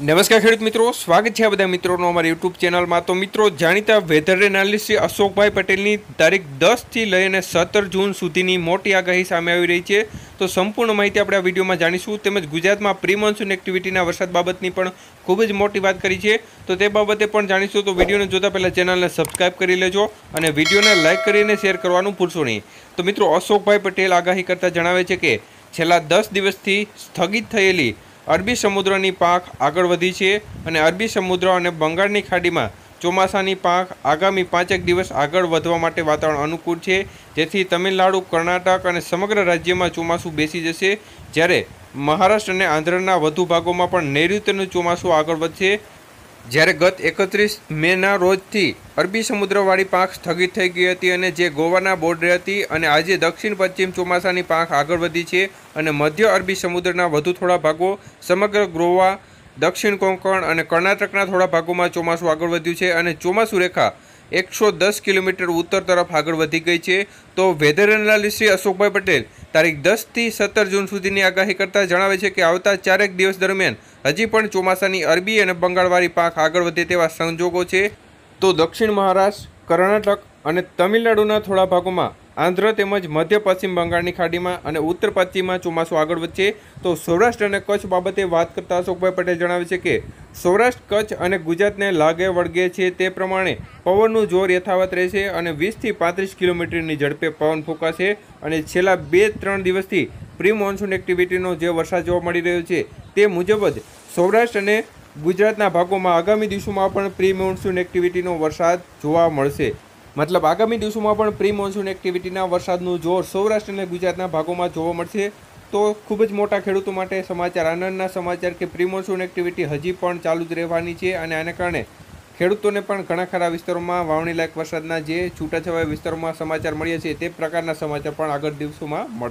નમસ્કાર ખેડૂત મિત્રો સ્વાગત છે બધા મિત્રોનો અમારી યુટ્યુબ ચેનલમાં તો મિત્રો જાણીતા વેધર એનાલિસ્ટ શ્રી અશોકભાઈ પટેલની તારીખ દસથી લઈને સત્તર જૂન સુધીની મોટી આગાહી સામે આવી રહી છે તો સંપૂર્ણ માહિતી આપણે આ વિડીયોમાં જાણીશું તેમજ ગુજરાતમાં પ્રી મોન્સૂન એક્ટિવિટીના વરસાદ બાબતની પણ ખૂબ જ મોટી વાત કરી છે તો તે બાબતે પણ જાણીશું તો વિડીયોને જોતાં પહેલાં ચેનલને સબસ્ક્રાઈબ કરી લેજો અને વિડીયોને લાઇક કરીને શેર કરવાનું ભૂલશો નહીં તો મિત્રો અશોકભાઈ પટેલ આગાહી કરતાં જણાવે છે કે છેલ્લા દસ દિવસથી સ્થગિત થયેલી અરબી સમુદ્રની પાંખ આગળ વધી છે અને અરબી સમુદ્ર અને બંગાળની ખાડીમાં ચોમાસાની પાંખ આગામી પાંચેક દિવસ આગળ વધવા માટે વાતાવરણ અનુકૂળ છે જેથી તમિલનાડુ કર્ણાટક અને સમગ્ર રાજ્યમાં ચોમાસું બેસી જશે જ્યારે મહારાષ્ટ્ર અને આંધ્રના વધુ ભાગોમાં પણ નૈઋત્યનું ચોમાસું આગળ વધશે જ્યારે ગત એકત્રીસ મેના રોજથી અરબી સમુદ્રવાળી પાંખ સ્થગિત થઈ ગઈ હતી અને જે ગોવાના બોર્ડરે હતી અને આજે દક્ષિણ પશ્ચિમ ચોમાસાની પાંખ આગળ વધી છે અને મધ્ય અરબી સમુદ્રના વધુ થોડા ભાગો સમગ્ર ગોવા દક્ષિણ કોંકણ અને કર્ણાટકના થોડા ભાગોમાં ચોમાસું આગળ વધ્યું છે અને ચોમાસું રેખા એકસો દસ કિલોમીટર ઉત્તર તરફ આગળ વધી ગઈ છે તો વેધર એનાલિસ્ટ શ્રી અશોકભાઈ પટેલ તારીખ દસથી સત્તર જૂન સુધીની આગાહી કરતાં જણાવે છે કે આવતા ચારેક દિવસ દરમિયાન હજી પણ ચોમાસાની અરબી અને બંગાળવાળી પાંખ આગળ વધે તેવા સંજોગો છે તો દક્ષિણ મહારાષ્ટ્ર કર્ણાટક અને તમિલનાડુના થોડા ભાગોમાં આંધ્ર તેમજ મધ્ય પશ્ચિમ બંગાળની ખાડીમાં અને ઉત્તર પશ્ચિમમાં ચોમાસું આગળ વધશે તો સૌરાષ્ટ્ર અને કચ્છ બાબતે વાત કરતા અશોકભાઈ પટેલ જણાવે છે કે સૌરાષ્ટ્ર કચ્છ અને ગુજરાતને લાગે વળગે છે તે પ્રમાણે પવનનું જોર યથાવત રહેશે અને વીસથી પાંત્રીસ કિલોમીટરની ઝડપે પવન ફૂંકાશે અને છેલ્લા બે ત્રણ દિવસથી પ્રી મોન્સૂન એક્ટિવિટીનો જે વરસાદ જોવા મળી રહ્યો છે તે મુજબ જ સૌરાષ્ટ્ર અને ગુજરાતના ભાગોમાં આગામી દિવસોમાં પણ પ્રી મોન્સૂન એક્ટિવિટીનો વરસાદ જોવા મળશે મતલબ આગામી દિવસોમાં પણ પ્રી મોન્સૂન એક્ટિવિટીના વરસાદનું જોર સૌરાષ્ટ્ર અને ગુજરાતના ભાગોમાં જોવા મળશે તો ખૂબ જ મોટા ખેડૂતો માટે સમાચાર આનંદના સમાચાર કે પ્રી મોન્સૂન એક્ટિવિટી હજી પણ ચાલુ જ રહેવાની છે અને આને કારણે ખેડૂતોને પણ ઘણા ખરા વિસ્તારોમાં વાવણીલાયક વરસાદના જે છૂટાછવાયા વિસ્તારોમાં સમાચાર મળ્યા છે તે પ્રકારના સમાચાર પણ આગળ દિવસોમાં મળશે